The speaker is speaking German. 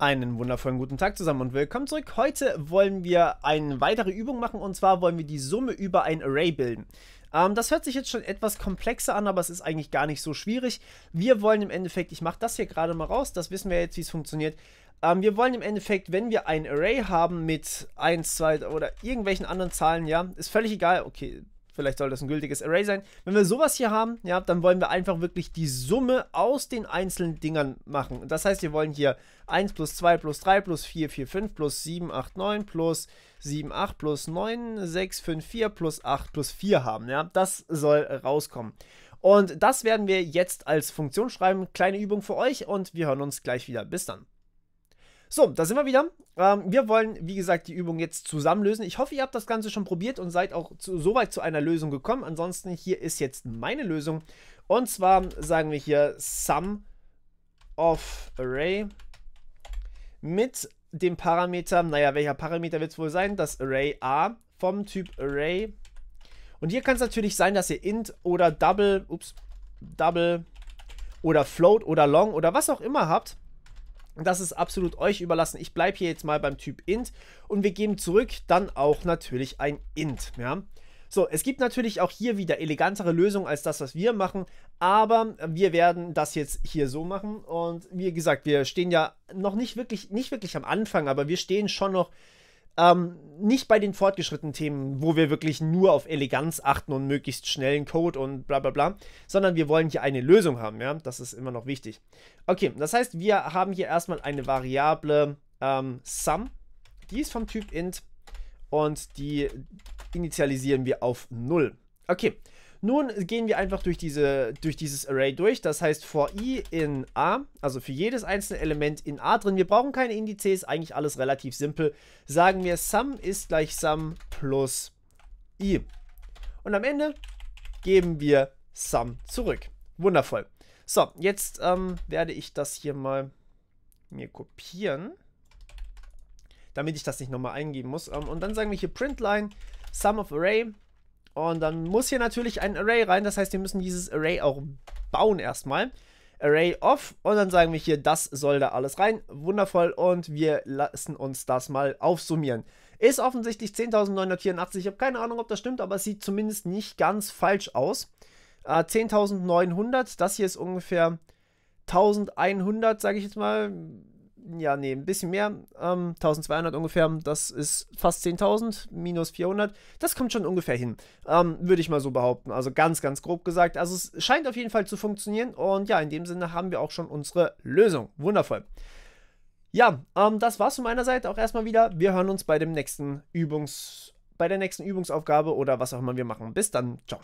Einen wundervollen guten Tag zusammen und willkommen zurück. Heute wollen wir eine weitere Übung machen und zwar wollen wir die Summe über ein Array bilden. Ähm, das hört sich jetzt schon etwas komplexer an, aber es ist eigentlich gar nicht so schwierig. Wir wollen im Endeffekt, ich mache das hier gerade mal raus, das wissen wir jetzt, wie es funktioniert. Ähm, wir wollen im Endeffekt, wenn wir ein Array haben mit 1, 2 oder irgendwelchen anderen Zahlen, ja, ist völlig egal, okay, Vielleicht soll das ein gültiges Array sein. Wenn wir sowas hier haben, ja, dann wollen wir einfach wirklich die Summe aus den einzelnen Dingern machen. Das heißt, wir wollen hier 1 plus 2 plus 3 plus 4, 4, 5 plus 7, 8, 9 plus 7, 8 plus 9, 6, 5, 4 plus 8 plus 4 haben. Ja, das soll rauskommen. Und das werden wir jetzt als Funktion schreiben. Kleine Übung für euch und wir hören uns gleich wieder. Bis dann. So, da sind wir wieder. Ähm, wir wollen, wie gesagt, die Übung jetzt zusammen lösen. Ich hoffe, ihr habt das Ganze schon probiert und seid auch zu, soweit zu einer Lösung gekommen. Ansonsten hier ist jetzt meine Lösung. Und zwar sagen wir hier Sum of Array mit dem Parameter, naja, welcher Parameter wird es wohl sein? Das Array A vom Typ Array. Und hier kann es natürlich sein, dass ihr int oder double, ups, double oder float oder long oder was auch immer habt. Das ist absolut euch überlassen. Ich bleibe hier jetzt mal beim Typ int und wir geben zurück dann auch natürlich ein int. Ja? So, es gibt natürlich auch hier wieder elegantere Lösungen als das, was wir machen, aber wir werden das jetzt hier so machen und wie gesagt, wir stehen ja noch nicht wirklich, nicht wirklich am Anfang, aber wir stehen schon noch ähm, nicht bei den fortgeschrittenen Themen, wo wir wirklich nur auf Eleganz achten und möglichst schnellen Code und bla bla bla, sondern wir wollen hier eine Lösung haben, ja, das ist immer noch wichtig. Okay, das heißt, wir haben hier erstmal eine Variable ähm, sum, die ist vom Typ int und die initialisieren wir auf 0. Okay, nun gehen wir einfach durch, diese, durch dieses Array durch. Das heißt for i in a, also für jedes einzelne Element in a drin. Wir brauchen keine Indizes, eigentlich alles relativ simpel. Sagen wir sum ist gleich sum plus i. Und am Ende geben wir sum zurück. Wundervoll. So, jetzt ähm, werde ich das hier mal mir kopieren, damit ich das nicht nochmal eingeben muss. Ähm, und dann sagen wir hier println sum of array und dann muss hier natürlich ein Array rein. Das heißt, wir müssen dieses Array auch bauen erstmal. Array off und dann sagen wir hier, das soll da alles rein. Wundervoll und wir lassen uns das mal aufsummieren. Ist offensichtlich 10.984. Ich habe keine Ahnung, ob das stimmt, aber es sieht zumindest nicht ganz falsch aus. Äh, 10.900, das hier ist ungefähr 1100, sage ich jetzt mal ja, nee, ein bisschen mehr, ähm, 1200 ungefähr, das ist fast 10.000, minus 400, das kommt schon ungefähr hin, ähm, würde ich mal so behaupten, also ganz, ganz grob gesagt, also es scheint auf jeden Fall zu funktionieren und ja, in dem Sinne haben wir auch schon unsere Lösung, wundervoll. Ja, ähm, das war's von meiner Seite auch erstmal wieder, wir hören uns bei dem nächsten Übungs, bei der nächsten Übungsaufgabe oder was auch immer wir machen, bis dann, ciao.